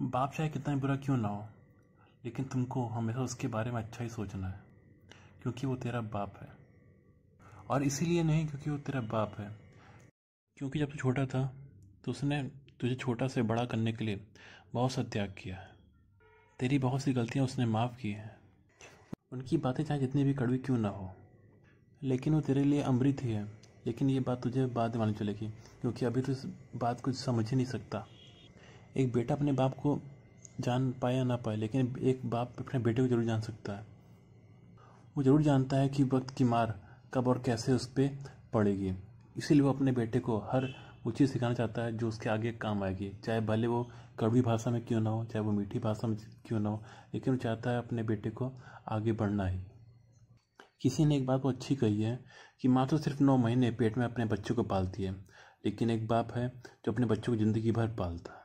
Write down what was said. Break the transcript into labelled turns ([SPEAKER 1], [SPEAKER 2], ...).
[SPEAKER 1] बाप चाहे कितना बुरा क्यों ना हो लेकिन तुमको हमेशा उसके बारे में अच्छा ही सोचना है क्योंकि वो तेरा बाप है और इसीलिए नहीं क्योंकि वो तेरा बाप है क्योंकि जब तू छोटा था तो उसने तुझे छोटा से बड़ा करने के लिए बहुत सा त्याग किया है तेरी बहुत सी गलतियाँ उसने माफ़ की हैं उनकी बातें चाहे जितनी भी कड़वी क्यों ना हो लेकिन वो तेरे लिए अमृत ही है लेकिन ये बात तुझे बाद में मानी चलेगी क्योंकि अभी तो इस बात कुछ समझ ही नहीं सकता एक बेटा अपने बाप को जान पाए या ना पाए लेकिन एक बाप अपने बेटे को जरूर जान सकता है वो जरूर जानता है कि वक्त की मार कब और कैसे उस पर पड़ेगी इसीलिए वो अपने बेटे को हर वो चीज़ सिखाना चाहता है जो उसके आगे काम आएगी चाहे भले वो कड़वी भाषा में क्यों ना हो चाहे वो मीठी भाषा में क्यों ना हो लेकिन वो चाहता है अपने बेटे को आगे बढ़ना ही किसी ने एक बात को अच्छी कही है कि माँ तो सिर्फ नौ महीने पेट में अपने बच्चों को पालती है लेकिन एक बाप है जो अपने बच्चों को ज़िंदगी भर पालता है